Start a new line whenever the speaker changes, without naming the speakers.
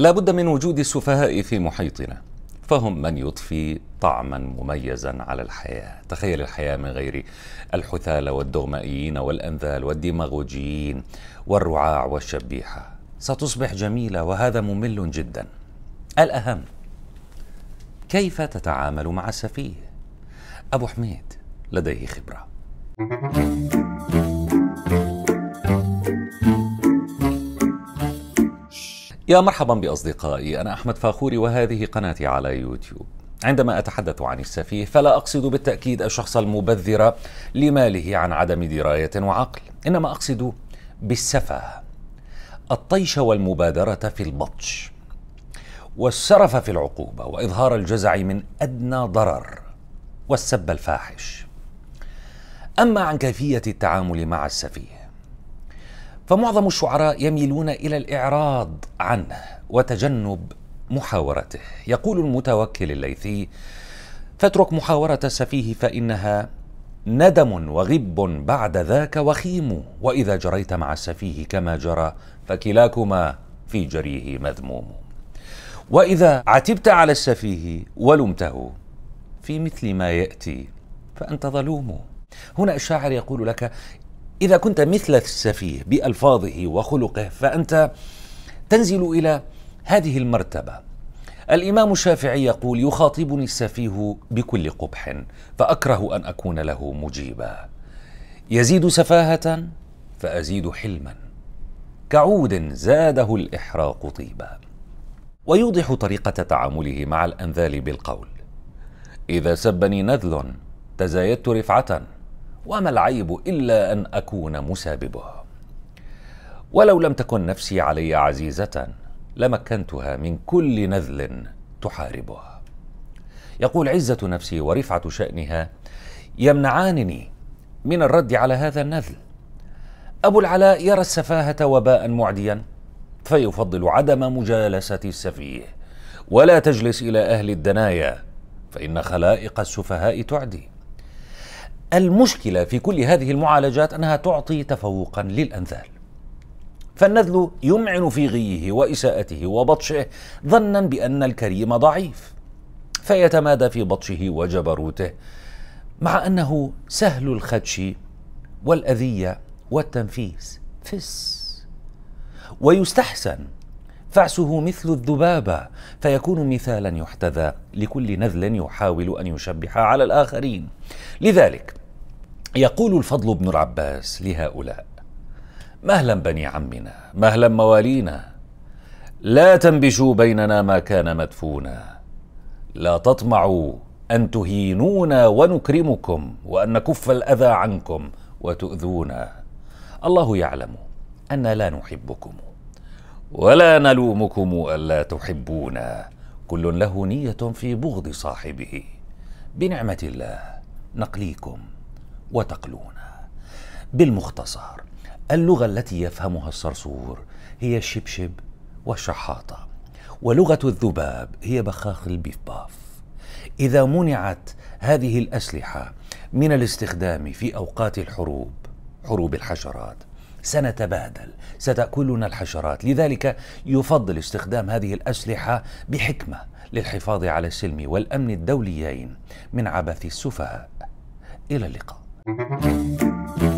لا بد من وجود السفهاء في محيطنا فهم من يضفي طعما مميزا على الحياة تخيل الحياة من غير الحثالة والدغمائيين والأنذال والديماغوجيين والرعاع والشبيحة ستصبح جميلة وهذا ممل جدا الأهم كيف تتعامل مع السفيه أبو حميد لديه خبرة يا مرحبا باصدقائي انا احمد فاخوري وهذه قناتي على يوتيوب. عندما اتحدث عن السفيه فلا اقصد بالتاكيد الشخص المبذر لماله عن عدم درايه وعقل، انما اقصد بالسفه. الطيش والمبادره في البطش. والسرف في العقوبه واظهار الجزع من ادنى ضرر. والسب الفاحش. اما عن كيفيه التعامل مع السفيه فمعظم الشعراء يميلون الى الاعراض عنه وتجنب محاورته يقول المتوكل الليثي فاترك محاوره السفيه فانها ندم وغب بعد ذاك وخيم واذا جريت مع السفيه كما جرى فكلاكما في جريه مذموم واذا عتبت على السفيه ولمته في مثل ما ياتي فانت ظلوم هنا الشاعر يقول لك إذا كنت مثل السفيه بألفاظه وخلقه فأنت تنزل إلى هذه المرتبة الإمام الشافعي يقول يخاطبني السفيه بكل قبح فأكره أن أكون له مجيبا يزيد سفاهة فأزيد حلما كعود زاده الإحراق طيبا ويوضح طريقة تعامله مع الأنذال بالقول إذا سبني نذل تزايدت رفعة وما العيب الا ان اكون مسببه ولو لم تكن نفسي علي عزيزه لمكنتها من كل نذل تحاربه يقول عزه نفسي ورفعه شانها يمنعانني من الرد على هذا النذل ابو العلاء يرى السفاهه وباء معديا فيفضل عدم مجالسه السفيه ولا تجلس الى اهل الدنايا فان خلائق السفهاء تعدي المشكلة في كل هذه المعالجات أنها تعطي تفوقا للأنذال فالنذل يمعن في غيه وإساءته وبطشه ظنا بأن الكريم ضعيف فيتمادى في بطشه وجبروته مع أنه سهل الخدش والأذية والتنفيس فس ويستحسن فعسه مثل الذبابة فيكون مثالا يحتذى لكل نذل يحاول أن يشبح على الآخرين لذلك يقول الفضل بن العباس لهؤلاء مهلا بني عمنا مهلا موالينا لا تنبشوا بيننا ما كان مدفونا لا تطمعوا ان تهينونا ونكرمكم وان نكف الاذى عنكم وتؤذونا الله يعلم ان لا نحبكم ولا نلومكم الا تحبونا كل له نيه في بغض صاحبه بنعمه الله نقليكم وتقلون بالمختصر اللغة التي يفهمها الصرصور هي الشبشب والشحاطة ولغة الذباب هي بخاخ البيف باف إذا منعت هذه الأسلحة من الاستخدام في أوقات الحروب حروب الحشرات سنتبادل ستأكلنا الحشرات لذلك يفضل استخدام هذه الأسلحة بحكمة للحفاظ على السلم والأمن الدوليين من عبث السفهاء إلى اللقاء Música